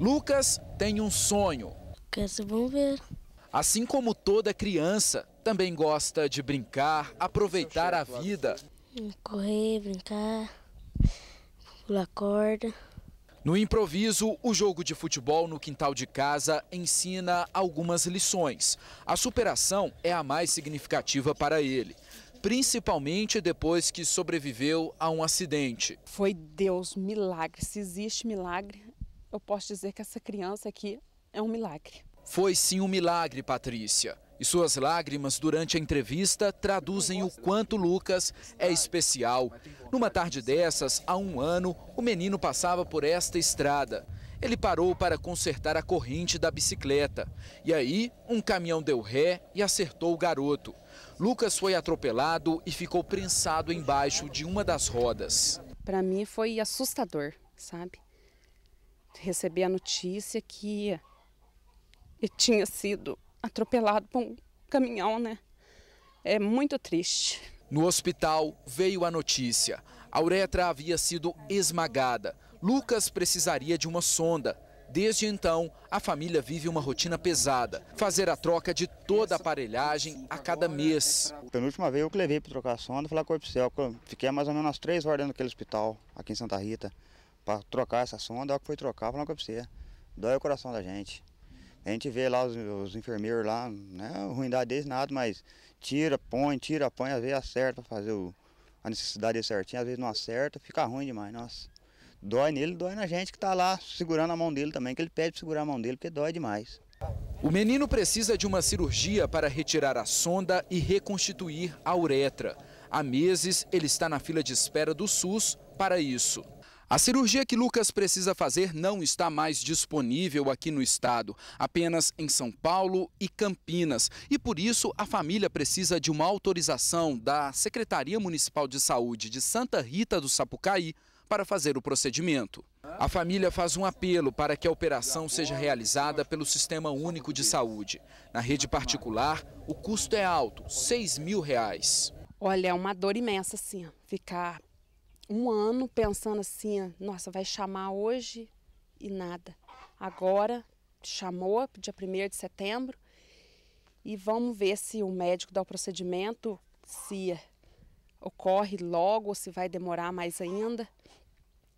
Lucas tem um sonho. Lucas, vamos ver. Assim como toda criança, também gosta de brincar, aproveitar a vida. Correr, brincar, pular corda. No improviso, o jogo de futebol no quintal de casa ensina algumas lições. A superação é a mais significativa para ele, principalmente depois que sobreviveu a um acidente. Foi Deus, milagre. Se existe milagre, eu posso dizer que essa criança aqui é um milagre. Foi sim um milagre, Patrícia. E suas lágrimas durante a entrevista traduzem o quanto Lucas é especial. Numa tarde dessas, há um ano, o menino passava por esta estrada. Ele parou para consertar a corrente da bicicleta. E aí, um caminhão deu ré e acertou o garoto. Lucas foi atropelado e ficou prensado embaixo de uma das rodas. Para mim foi assustador, sabe? recebi a notícia que tinha sido atropelado por um caminhão, né? É muito triste. No hospital veio a notícia. A uretra havia sido esmagada. Lucas precisaria de uma sonda. Desde então, a família vive uma rotina pesada, fazer a troca de toda a aparelhagem a cada mês. Então, a penúltima vez eu que levei para trocar a sonda, falar com o oficial, fiquei mais ou menos umas três horas dentro daquele hospital, aqui em Santa Rita para trocar essa sonda, é que foi trocar, falando com você. Dói o coração da gente. A gente vê lá os, os enfermeiros lá, né? Ruindade deles nada, mas tira, põe, tira, põe, às vezes acerta para fazer o, a necessidade certinha às vezes não acerta, fica ruim demais, nossa. Dói nele, dói na gente que tá lá segurando a mão dele também, que ele pede para segurar a mão dele, porque dói demais. O menino precisa de uma cirurgia para retirar a sonda e reconstituir a uretra. Há meses ele está na fila de espera do SUS para isso. A cirurgia que Lucas precisa fazer não está mais disponível aqui no estado, apenas em São Paulo e Campinas. E por isso a família precisa de uma autorização da Secretaria Municipal de Saúde de Santa Rita do Sapucaí para fazer o procedimento. A família faz um apelo para que a operação seja realizada pelo Sistema Único de Saúde. Na rede particular, o custo é alto, 6 mil reais. Olha, é uma dor imensa, assim, ficar um ano pensando assim, nossa, vai chamar hoje e nada. Agora chamou, dia 1 de setembro, e vamos ver se o médico dá o procedimento, se ocorre logo ou se vai demorar mais ainda.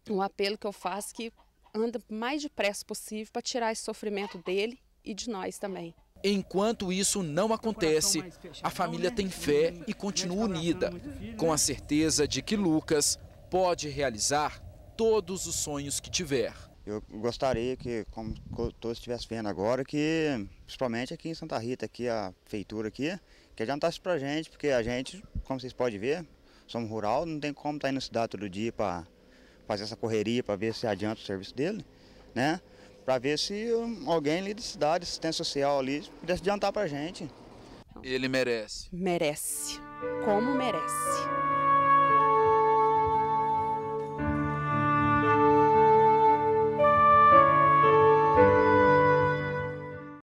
Um apelo que eu faço que anda mais depressa possível para tirar esse sofrimento dele e de nós também. Enquanto isso não acontece, a família né? tem fé né? e continua unida, com a certeza de que Lucas pode realizar todos os sonhos que tiver. Eu gostaria que, como todos estivessem vendo agora, que principalmente aqui em Santa Rita, aqui a feitura aqui, que adiantasse para a gente, porque a gente, como vocês podem ver, somos rural, não tem como estar tá indo na cidade todo dia para fazer essa correria, para ver se adianta o serviço dele, né? Para ver se alguém ali da cidade, assistência social ali, pudesse adiantar para a gente. Ele merece. Merece. Como merece.